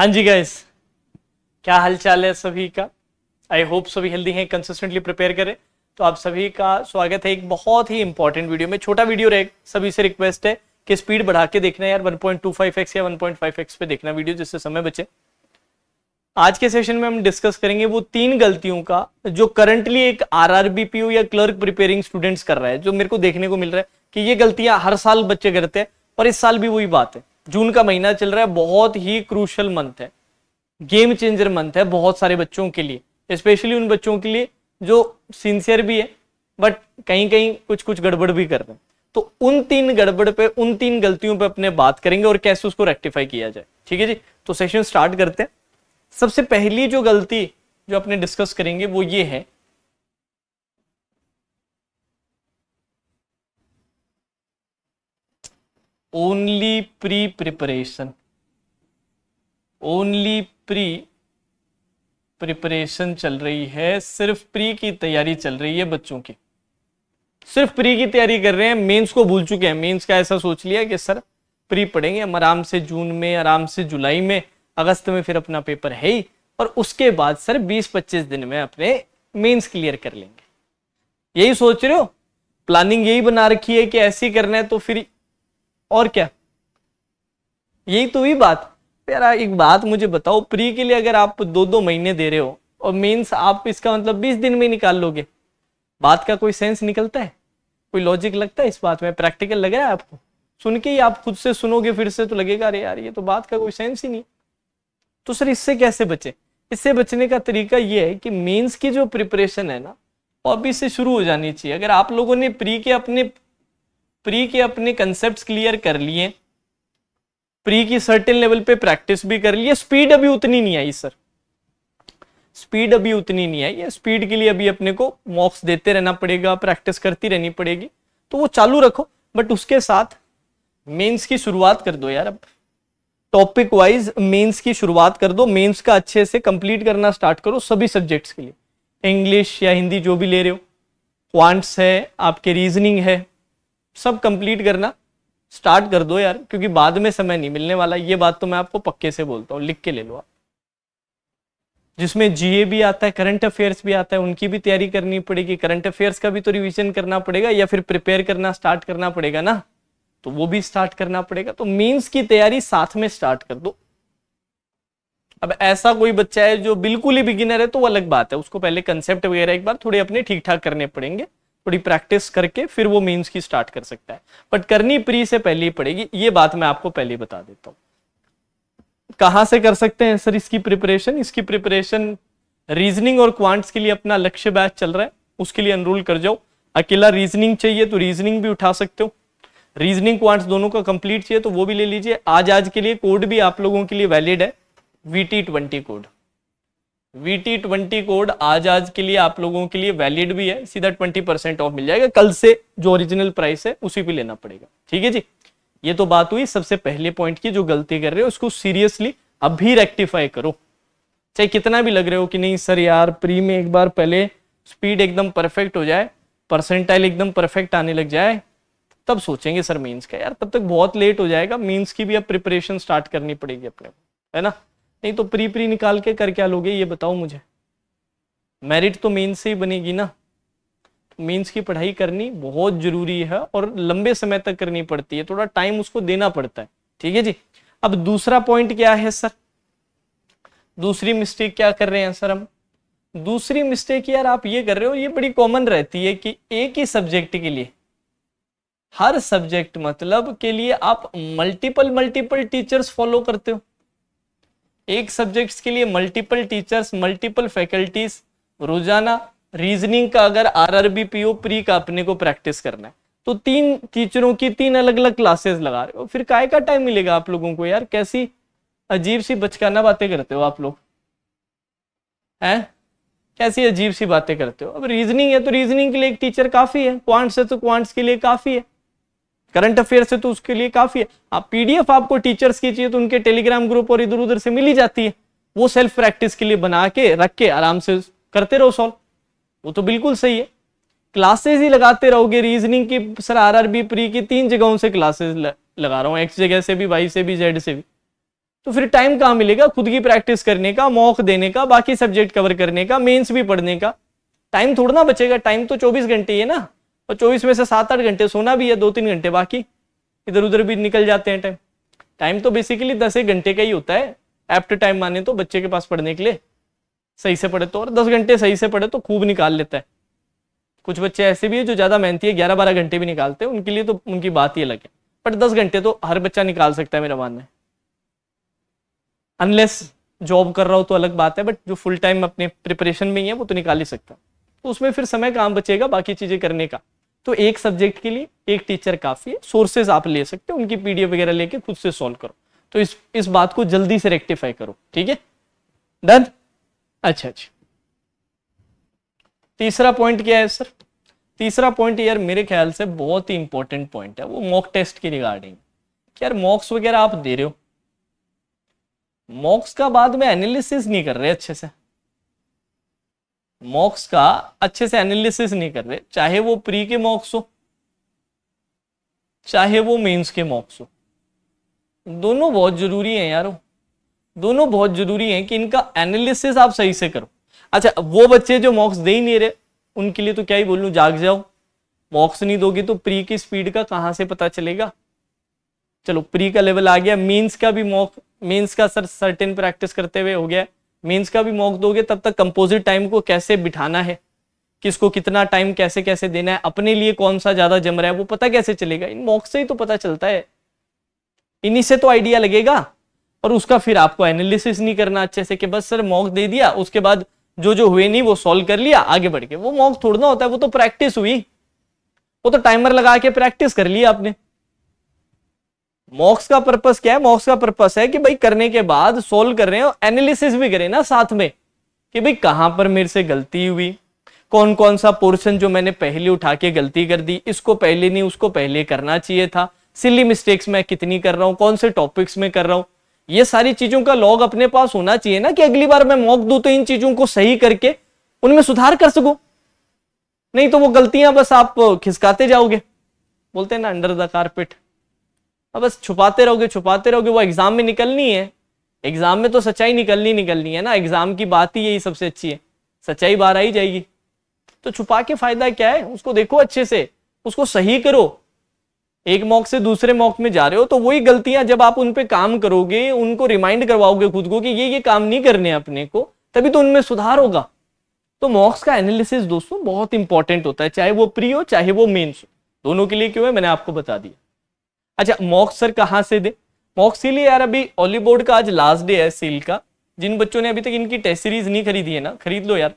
हाँ जी गाइस क्या हाल चाल है सभी का आई होप सभी हेल्दी हैं कंसिस्टेंटली प्रिपेयर करें तो आप सभी का स्वागत है एक बहुत ही इंपॉर्टेंट वीडियो में छोटा वीडियो रहे सभी से रिक्वेस्ट है कि स्पीड बढ़ा के देखना यार 1.25x या 1.5x पे देखना वीडियो जिससे समय बचे आज के सेशन में हम डिस्कस करेंगे वो तीन गलतियों का जो करंटली एक आर या क्लर्क प्रिपेयरिंग स्टूडेंट्स कर रहा है जो मेरे को देखने को मिल रहा है कि ये गलतियां हर साल बच्चे करते हैं और इस साल भी वही बात है जून का महीना चल रहा है बहुत ही क्रूशल मंथ है गेम चेंजर मंथ है बहुत सारे बच्चों के लिए स्पेशली उन बच्चों के लिए जो सिंसियर भी है बट कहीं कहीं कुछ कुछ गड़बड़ भी कर रहे हैं तो उन तीन गड़बड़ पे उन तीन गलतियों पे अपने बात करेंगे और कैसे उसको रेक्टिफाई किया जाए ठीक है जी तो सेशन स्टार्ट करते हैं सबसे पहली जो गलती जो अपने डिस्कस करेंगे वो ये है only pre preparation only pre preparation चल रही है सिर्फ प्री की तैयारी चल रही है बच्चों की सिर्फ प्री की तैयारी कर रहे हैं मेंस को भूल चुके हैं मेंस का ऐसा सोच लिया कि सर प्री पढ़ेंगे हम आराम से जून में आराम से जुलाई में अगस्त में फिर अपना पेपर है ही और उसके बाद सर 20-25 दिन में अपने मेंस क्लियर कर लेंगे यही सोच रहे हो प्लानिंग यही बना रखी है कि ऐसे ही करना है तो फिर और क्या यही तो हुई बात यारा एक बात मुझे बताओ प्री के लिए अगर आप दो दो महीने दे रहे हो और मीन्स आप इसका मतलब बीस दिन में निकाल लोगे बात का कोई सेंस निकलता है कोई लॉजिक लगता है इस बात में प्रैक्टिकल लग रहा है आपको सुन के ही आप खुद से सुनोगे फिर से तो लगेगा अरे यार ये तो बात का कोई सेंस ही नहीं तो सर इससे कैसे बचे इससे बचने का तरीका ये है कि मेंस की जो प्रिपरेशन है ना वो अभी से शुरू हो जानी चाहिए अगर आप लोगों ने प्री के अपने प्री के अपने कंसेप्ट क्लियर कर लिए प्री की सर्टेन लेवल पे प्रैक्टिस भी कर लिए स्पीड अभी उतनी नहीं आई सर स्पीड अभी उतनी नहीं आई है स्पीड के लिए अभी अपने को मॉक्स देते रहना पड़ेगा प्रैक्टिस करती रहनी पड़ेगी तो वो चालू रखो बट उसके साथ मेंस की शुरुआत कर दो यार अब टॉपिक वाइज मेंस की शुरुआत कर दो मेंस का अच्छे से कंप्लीट करना स्टार्ट करो सभी सब्जेक्ट्स के लिए इंग्लिश या हिंदी जो भी ले रहे हो क्वांट्स है आपके रीजनिंग है सब कंप्लीट करना स्टार्ट कर दो यार क्योंकि बाद में समय नहीं मिलने वाला ये बात तो मैं आपको पक्के से बोलता हूँ लिख के ले लो आप जिसमें जीए भी आता है करंट अफेयर्स भी आता है उनकी भी तैयारी करनी पड़ेगी करंट अफेयर्स का भी तो रिविजन करना पड़ेगा या फिर प्रिपेयर करना स्टार्ट करना पड़ेगा ना तो वो भी स्टार्ट करना पड़ेगा तो मीन्स की तैयारी साथ में स्टार्ट कर दो अब ऐसा कोई बच्चा है जो बिल्कुल ही बिगिनर है तो अलग बात है उसको पहले कंसेप्ट वगैरह एक बार थोड़े अपने ठीक ठाक करने पड़ेंगे थोड़ी प्रैक्टिस करके फिर वो मेंस की स्टार्ट कर सकता है बट करनी प्री से पहले ही पड़ेगी ये बात मैं आपको पहले बता देता हूँ कहाँ से कर सकते हैं सर इसकी प्रिपरेशन इसकी प्रिपरेशन रीजनिंग और क्वांट्स के लिए अपना लक्ष्य बैच चल रहा है उसके लिए अनरूल कर जाओ अकेला रीजनिंग चाहिए तो रीजनिंग भी उठा सकते हो रीजनिंग क्वांट्स दोनों का कंप्लीट चाहिए तो वो भी ले लीजिए आज आज के लिए कोड भी आप लोगों के लिए वैलिड है V twenty code V T twenty code आज आज के लिए आप लोगों के लिए वैलिड भी है सीधा ट्वेंटी परसेंट ऑफ मिल जाएगा कल से जो ओरिजिनल प्राइस है उसी पे लेना पड़ेगा ठीक है जी ये तो बात हुई सबसे पहले पॉइंट की जो गलती कर रहे हो उसको सीरियसली अभी रेक्टिफाई करो चाहे कितना भी लग रहे हो कि नहीं सर यार प्री में एक बार पहले स्पीड एकदम परफेक्ट हो जाए परसेंटाइल एकदम परफेक्ट आने लग जाए तब सोचेंगे सर मीन्स का यार तब तक बहुत लेट हो जाएगा मीन्स की भी अब प्रिपरेशन स्टार्ट करनी पड़ेगी अपने है ना नहीं तो प्री प्री निकाल के कर क्या लोगे ये बताओ मुझे मेरिट तो मेंस से ही बनेगी ना मेंस की पढ़ाई करनी बहुत जरूरी है और लंबे समय तक करनी पड़ती है थोड़ा टाइम उसको देना पड़ता है ठीक है जी अब दूसरा पॉइंट क्या है सर दूसरी मिस्टेक क्या कर रहे हैं सर हम दूसरी मिस्टेक यार आप ये कर रहे हो ये बड़ी कॉमन रहती है कि एक ही सब्जेक्ट के लिए हर सब्जेक्ट मतलब के लिए आप मल्टीपल मल्टीपल टीचर्स फॉलो करते हो एक सब्जेक्ट्स के लिए मल्टीपल टीचर्स मल्टीपल फैकल्टीज रोजाना रीजनिंग का अगर R R B P O pre का अपने को प्रैक्टिस करना है तो तीन टीचरों की तीन अलग अलग क्लासेस लगा रहे हो फिर काय का टाइम मिलेगा आप लोगों को यार कैसी अजीब सी बचकाना बातें करते हो आप लोग हैं कैसी अजीब सी बातें करते हो अब रीजनिंग है तो रीजनिंग के लिए एक टीचर काफ़ी है क्वांट्स है तो क्वांट्स के लिए काफ़ी है करंट अफेयर से तो उसके लिए काफी है आप पीडीएफ आपको टीचर्स की चाहिए तो उनके टेलीग्राम ग्रुप और इधर उधर से मिली जाती है वो सेल्फ प्रैक्टिस के लिए बना के रख के आराम से करते रहो सॉल्व वो तो बिल्कुल सही है क्लासेस ही लगाते रहोगे रीजनिंग की सर आरआरबी प्री की तीन जगहों से क्लासेस लगा रहा हूँ एक्स जगह से भी वाई से भी जेड से भी तो फिर टाइम कहाँ मिलेगा खुद की प्रैक्टिस करने का मॉक देने का बाकी सब्जेक्ट कवर करने का मेंस भी पढ़ने का टाइम थोड़ा ना बचेगा टाइम तो 24 घंटे ही है ना और चौबीस में से सात आठ घंटे सोना भी है दो तीन घंटे बाकी इधर उधर भी निकल जाते हैं टाइम टाइम तो बेसिकली दस एक घंटे का ही होता है एप्ट टाइम माने तो बच्चे के पास पढ़ने के लिए सही से पढ़े तो और दस घंटे सही से पढ़े तो खूब निकाल लेता है कुछ बच्चे ऐसे भी है जो ज़्यादा मेहनती है ग्यारह बारह घंटे भी निकालते हैं उनके लिए तो उनकी बात ही अलग है बट दस घंटे तो हर बच्चा निकाल सकता है मेरा मानना है अनलेस जॉब कर रहा हो तो अलग बात है बट जो फुल टाइम अपने प्रिपरेशन में ही है वो तो निकाल ही सकता तो उसमें फिर समय काम बचेगा बाकी चीज़ें करने का तो एक सब्जेक्ट के लिए एक टीचर काफ़ी है सोर्सेज आप ले सकते हो उनकी पीडीएफ वगैरह लेके खुद से सॉल्व करो तो इस इस बात को जल्दी से रेक्टिफाई करो ठीक है डन अच्छा अच्छा तीसरा पॉइंट क्या है सर तीसरा पॉइंट यार मेरे ख्याल से बहुत ही इंपॉर्टेंट पॉइंट है वो मॉक टेस्ट की रिगार्डिंग यार मॉक्स वगैरह आप दे रहे हो मॉक्स का बाद में एनालिसिस नहीं कर रहे अच्छे से मॉक्स का अच्छे से एनालिसिस नहीं कर रहे चाहे वो प्री के मॉक्स हो चाहे वो मेंस के मॉक्स हो दोनों बहुत जरूरी हैं यार दोनों बहुत जरूरी हैं कि इनका एनालिसिस आप सही से करो अच्छा वो बच्चे जो मॉक्स दे ही नहीं रहे उनके लिए तो क्या ही बोल लू जाग जाओ मॉक्स नहीं दोगे तो प्री की स्पीड का कहां से पता चलेगा चलो प्री का लेवल आ गया मेंस का भी मॉक मेंस का सर सर्टेन प्रैक्टिस करते हुए हो गया मेंस का भी मॉक दोगे तब तक कंपोजिट टाइम को कैसे बिठाना है किसको कितना टाइम कैसे कैसे देना है अपने लिए कौन सा ज्यादा जम रहा है वो पता कैसे चलेगा इन मॉक से ही तो पता चलता है इन्हीं से तो आइडिया लगेगा और उसका फिर आपको एनालिसिस नहीं करना अच्छे से कि बस सर मॉक दे दिया उसके बाद जो जो हुए नहीं वो सॉल्व कर लिया आगे बढ़ के वो मॉक थोड़ा होता है वो तो प्रैक्टिस हुई वो तो टाइमर लगा के प्रैक्टिस कर लिया आपने मॉक्स का पर्पस क्या है मॉक्स का पर्पस है कि भाई करने के बाद सोल्व कर रहे हो एनालिसिस भी करें ना साथ में कि भाई कहां पर मेरे से गलती हुई कौन कौन सा पोर्शन जो मैंने पहले उठा के गलती कर दी इसको पहले नहीं उसको पहले करना चाहिए था सिली मिस्टेक्स मैं कितनी कर रहा हूं कौन से टॉपिक्स में कर रहा हूं ये सारी चीजों का लॉग अपने पास होना चाहिए ना कि अगली बार मैं मौक दू तो इन चीजों को सही करके उनमें सुधार कर सकू नहीं तो वो गलतियां बस आप खिसकाते जाओगे बोलते हैं ना अंडर द कारपेट अब बस छुपाते रहोगे छुपाते रहोगे वो एग्जाम में निकलनी है एग्जाम में तो सच्चाई निकलनी निकलनी है ना एग्जाम की बात ही यही सबसे अच्छी है सच्चाई बाहर आई जाएगी तो छुपा के फायदा क्या है उसको देखो अच्छे से उसको सही करो एक मौक से दूसरे मौक में जा रहे हो तो वही गलतियां जब आप उनपे काम करोगे उनको रिमाइंड करवाओगे खुद को कि ये ये काम नहीं करने अपने को तभी तो उनमें सुधार होगा तो मॉक्स का एनालिसिस दोस्तों बहुत इंपॉर्टेंट होता है चाहे वो प्री हो चाहे वो मेन्स हो दोनों के लिए क्यों है मैंने आपको बता दिया अच्छा मॉक सर कहाँ से दे मॉक इसीलिए यार अभी बोर्ड का आज लास्ट डे है सील का जिन बच्चों ने अभी तक इनकी टेस्ट सीरीज नहीं खरीदी है ना खरीद लो यार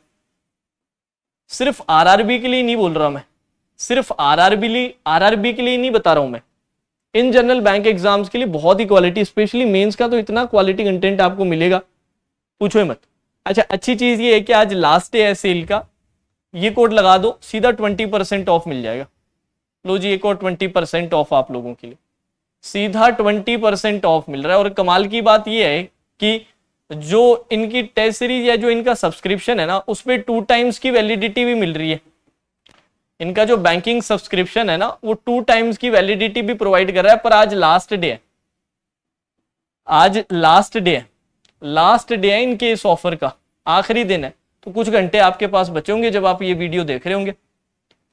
सिर्फ आरआरबी के लिए नहीं बोल रहा मैं सिर्फ आरआरबी आरआरबी के लिए नहीं बता रहा हूं मैं इन जनरल बैंक एग्जाम्स के लिए बहुत ही क्वालिटी स्पेशली मेंस का तो इतना क्वालिटी कंटेंट आपको मिलेगा पूछो ही मत अच्छा अच्छी चीज ये है कि आज लास्ट डे है सेल का ये कोड लगा दो सीधा ट्वेंटी ऑफ मिल जाएगा लो जी एक और ट्वेंटी ऑफ आप लोगों के लिए सीधा ट्वेंटी परसेंट ऑफ मिल रहा है और कमाल की बात यह है कि जो इनकी टेस्ट सीरीज या जो इनका सब्सक्रिप्शन है ना उस पर टू टाइम्स की वैलिडिटी भी मिल रही है इनका जो बैंकिंग सब्सक्रिप्शन है ना वो टू टाइम्स की वैलिडिटी भी प्रोवाइड कर रहा है पर आज लास्ट डे है आज लास्ट डे है लास्ट डे है इनके इस ऑफर का आखिरी दिन है तो कुछ घंटे आपके पास बचे होंगे जब आप ये वीडियो देख रहे होंगे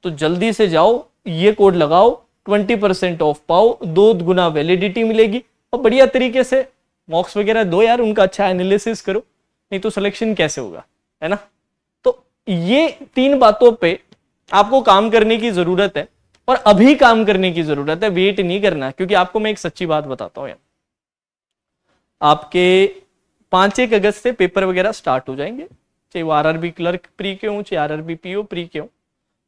तो जल्दी से जाओ ये कोड लगाओ ट्वेंटी परसेंट ऑफ पाओ दो गुना वैलिडिटी मिलेगी और बढ़िया तरीके से मॉक्स वगैरह दो यार उनका अच्छा एनालिसिस करो नहीं तो सिलेक्शन कैसे होगा है ना तो ये तीन बातों पे आपको काम करने की जरूरत है और अभी काम करने की जरूरत है वेट नहीं करना क्योंकि आपको मैं एक सच्ची बात बताता हूँ यार आपके पांच एक अगस्त से पेपर वगैरह स्टार्ट हो जाएंगे चाहे वो आरआरबी क्लर्क प्री के हों चाहे पी पीओ प्री के हों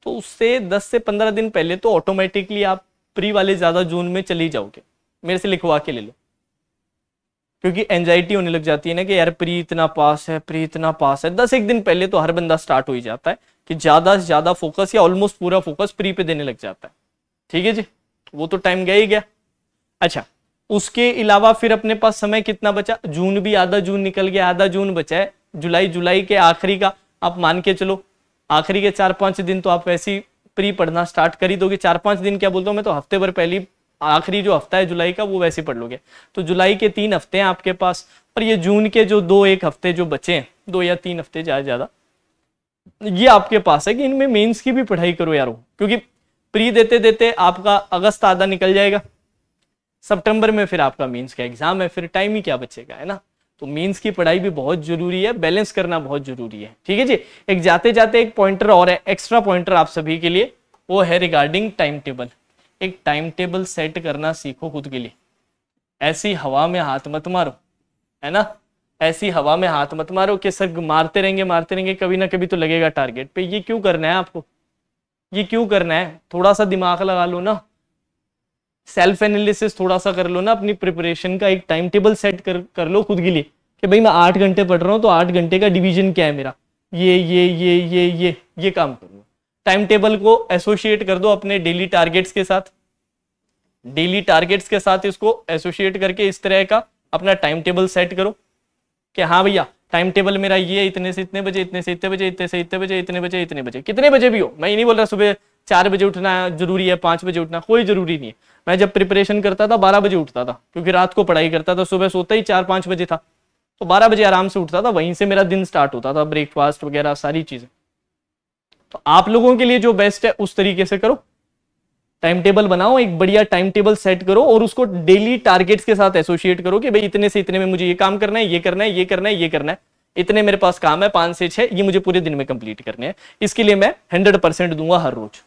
तो उससे 10 से 15 दिन पहले तो ऑटोमेटिकली आप प्री वाले ज़्यादा जून में चली जाओगे मेरे से लिखवा के ले लो क्योंकि एंजाइटी होने लग जाती है ना कि यार प्री इतना पास है प्री इतना पास है दस एक दिन पहले तो हर बंदा स्टार्ट हो ही जाता है कि ज़्यादा से ज़्यादा फोकस या ऑलमोस्ट पूरा फोकस प्री पे देने लग जाता है ठीक है जी वो तो टाइम गया ही गया अच्छा उसके अलावा फिर अपने पास समय कितना बचा जून भी आधा जून निकल गया आधा जून बचा है जुलाई जुलाई के आखिरी का आप मान के चलो आखिरी के चार पाँच दिन तो आप वैसी प्री पढ़ना स्टार्ट कर ही दोगे चार पांच दिन क्या बोलता हूँ मैं तो हफ्ते भर पहली आखिरी जो हफ्ता है जुलाई का वो वैसे पढ़ लोगे तो जुलाई के तीन हफ्ते हैं आपके पास और ये जून के जो दो एक हफ्ते जो बचे हैं दो या तीन हफ्ते ज़्यादा ज़्यादा ये आपके पास है कि इनमें मेंस की भी पढ़ाई करो यारो क्योंकि प्री देते देते आपका अगस्त आधा निकल जाएगा सितंबर में फिर आपका मेंस का एग्जाम है फिर टाइम ही क्या बचेगा है ना तो मीन्स की पढ़ाई भी बहुत जरूरी है बैलेंस करना बहुत जरूरी है ठीक है जी एक जाते जाते एक पॉइंटर और है एक्स्ट्रा पॉइंटर आप सभी के लिए वो है रिगार्डिंग टाइम टेबल एक टाइम टेबल सेट करना सीखो खुद के लिए ऐसी हवा में हाथ मत मारो है ना ऐसी हवा में हाथ मत मारो कि सर मारते रहेंगे मारते रहेंगे कभी ना कभी तो लगेगा टारगेट पे ये क्यों करना है आपको ये क्यों करना है थोड़ा सा दिमाग लगा लो ना सेल्फ एनालिसिस थोड़ा सा कर लो ना अपनी प्रिपरेशन का एक टाइम टेबल सेट कर कर लो खुद के लिए कि भाई मैं आठ घंटे पढ़ रहा हूँ तो आठ घंटे का डिवीजन क्या है मेरा ये ये ये ये ये ये काम कर लो टाइम टेबल को एसोसिएट कर दो अपने डेली टारगेट्स के साथ डेली टारगेट्स के साथ इसको एसोसिएट करके इस तरह का अपना टाइम टेबल सेट करो कि हाँ भैया टाइम टेबल मेरा ये इतने से इतने बजे इतने से इतने बजे इतने से इतने बजे इतने बजे इतने बजे कितने बजे भी हो मैं ये नहीं बोल रहा सुबह चार बजे उठना जरूरी है पाँच बजे उठना कोई जरूरी नहीं है मैं जब प्रिपरेशन करता था बारह बजे उठता था क्योंकि रात को पढ़ाई करता था सुबह सोता ही चार पाँच बजे था तो बारह बजे आराम से उठता था वहीं से मेरा दिन स्टार्ट होता था ब्रेकफास्ट वगैरह सारी चीज़ें तो आप लोगों के लिए जो बेस्ट है उस तरीके से करो टाइम टेबल बनाओ एक बढ़िया टाइम टेबल सेट करो और उसको डेली टारगेट्स के साथ एसोसिएट करो कि भाई इतने से इतने में मुझे ये काम करना है ये करना है ये करना है ये करना है इतने मेरे पास काम है पांच से छह ये मुझे पूरे दिन में कंप्लीट करने हैं इसके लिए मैं हंड्रेड परसेंट दूंगा हर रोज़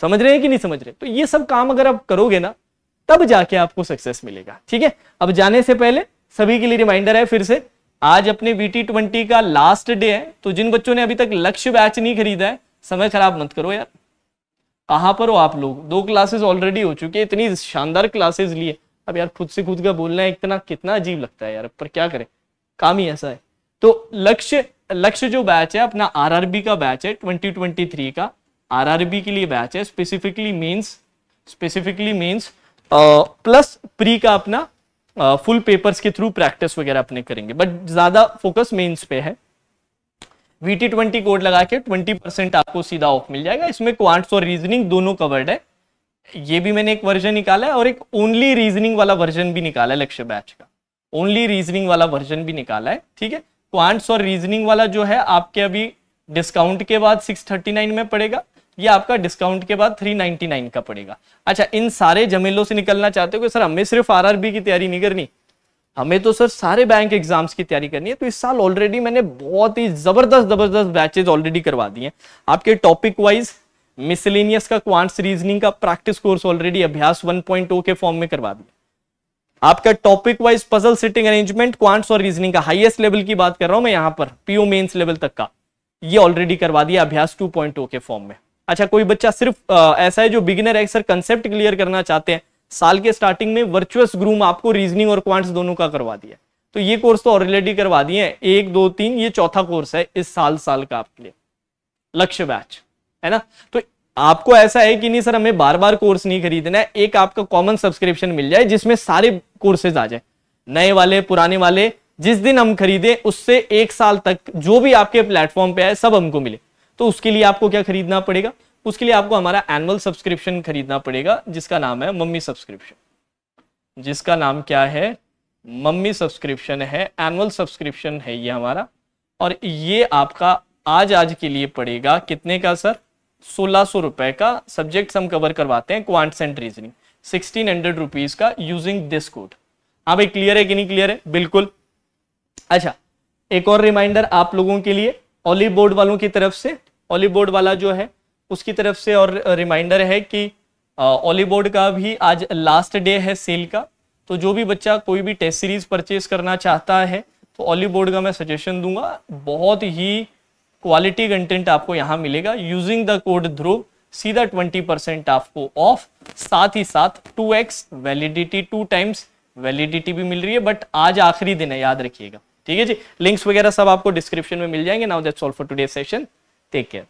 समझ रहे हैं कि नहीं समझ रहे तो ये सब काम अगर आप करोगे ना तब जाके आपको सक्सेस मिलेगा ठीक है अब जाने से पहले सभी के लिए रिमाइंडर है फिर से आज अपने बीटी ट्वेंटी का लास्ट डे है तो जिन बच्चों ने अभी तक लक्ष्य बैच नहीं खरीदा है समय खराब मत करो यार कहां पर हो आप लोग दो क्लासेस ऑलरेडी हो चुकी है इतनी शानदार क्लासेस लिए अब यार खुद से खुद का बोलना है इतना कितना अजीब लगता है यार पर क्या करें काम ही ऐसा है तो लक्ष्य लक्ष्य जो बैच है अपना आरआरबी का बैच है थ्री का आरआरबी के लिए बैच है specifically mains specifically mains plus pre का अपना फुल uh, पेपर्स के थ्रू प्रैक्टिस वगैरह अपने करेंगे बट ज्यादा फोकस मेंस पे है वीटी ट्वेंटी कोड लगा के ट्वेंटी परसेंट आपको सीधा ऑफ मिल जाएगा इसमें क्वांट्स और रीजनिंग दोनों कवर्ड है ये भी मैंने एक वर्जन निकाला है और एक ओनली रीजनिंग वाला वर्जन भी निकाला है लक्ष्य बैच का ओनली रीजनिंग वाला वर्जन भी निकाला है ठीक है क्वांट्स और रीजनिंग वाला जो है आपके अभी डिस्काउंट के बाद 639 में पड़ेगा ये आपका डिस्काउंट के बाद 399 का पड़ेगा अच्छा इन सारे जमेलों से निकलना चाहते हो कि सर हमें सिर्फ आरआरबी की तैयारी नहीं करनी हमें तो सर सारे बैंक एग्जाम्स की तैयारी करनी है तो इस साल ऑलरेडी मैंने बहुत ही जबरदस्त जबरदस्त बैचेज ऑलरेडी करवा दिए आपके टॉपिक वाइज मिसलिनियस का क्वांट्स रीजनिंग का प्रैक्टिस कोर्स ऑलरेडी अभ्यास 1.0 के फॉर्म में करवा दिया आपका topic wise puzzle sitting arrangement quants और रीजनिंग का हाईएस्ट लेवल की बात कर रहा हूं मैं यहां पर पीओ मेंस लेवल तक का ये ऑलरेडी करवा दिया अभ्यास 2.0 के फॉर्म में अच्छा कोई बच्चा सिर्फ आ, ऐसा है जो बिगिनर है सर कंसेप्ट क्लियर करना चाहते हैं साल के स्टार्टिंग में वर्चुअस ग्रूम आपको रीजनिंग और क्वांट्स दोनों का करवा दिया तो ये कोर्स तो ऑलरेडी करवा दिए हैं एक दो तीन ये चौथा कोर्स है इस साल साल का आपके लिए लक्ष्य बैच है ना तो आपको ऐसा है कि नहीं सर हमें बार बार कोर्स नहीं खरीदना है एक आपका कॉमन सब्सक्रिप्शन मिल जाए जिसमें सारे कोर्सेज आ जाए नए वाले पुराने वाले जिस दिन हम खरीदे उससे एक साल तक जो भी आपके प्लेटफॉर्म पे है सब हमको मिले तो उसके लिए आपको क्या खरीदना पड़ेगा उसके लिए आपको हमारा एनुअल सब्सक्रिप्शन खरीदना पड़ेगा जिसका नाम है मम्मी सब्सक्रिप्शन जिसका नाम क्या है मम्मी सब्सक्रिप्शन है एनुअल सब्सक्रिप्शन है ये हमारा और ये आपका आज आज के लिए पड़ेगा कितने का सर सोलह सौ रुपए का सब्जेक्ट हम कवर करवाते हैं quant and reasoning sixteen hundred rupees का यूजिंग दिस कोड आप एक क्लियर है कि नहीं क्लियर है बिल्कुल अच्छा एक और रिमाइंडर आप लोगों के लिए ऑलि बोर्ड वालों की तरफ से ऑलीबोर्ड वाला जो है उसकी तरफ से और रिमाइंडर है कि ऑलीबोर्ड का भी आज लास्ट डे है सेल का तो जो भी बच्चा कोई भी टेस्ट सीरीज परचेज करना चाहता है तो ऑलीबोर्ड का मैं सजेशन दूंगा बहुत ही क्वालिटी कंटेंट आपको यहाँ मिलेगा यूजिंग द कोड ध्रुव सीधा 20 परसेंट आपको ऑफ साथ ही साथ 2x validity two times validity भी मिल रही है बट आज आखिरी दिन है याद रखिएगा ठीक है जी लिंक्स वगैरह सब आपको डिस्क्रिप्शन में मिल जाएंगे now that's all for today session take care